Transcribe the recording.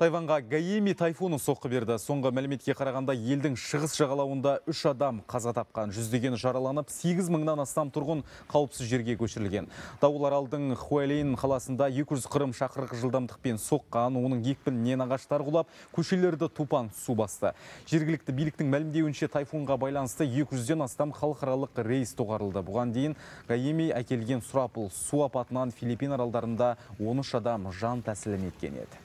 Тайванға Гаеми тайфуны соққы берді. Соңғы мәліметке қарағанда елдің шығыс жағалауында үш адам қаза тапқан. Жүздеген жараланып, 8 мыңнан астам тұрғын қауіпсіз жерге көшірілген. Дауыл аралдың Хуэлейн қаласында 240 шақырық жылдамдықпен соққан, оның екпінінен ағаштар құлап, көшелерді тупан су басты. Жергілікті биліктің мәлімдеуінше тайфунға байланысты 200-ден астам халықаралық рейс тоғарылды. Бұған дейін Гаеми әкелген сұрапыл су апатынан Филиппин аралдарында 13 адам жан тәсілім еткен еді.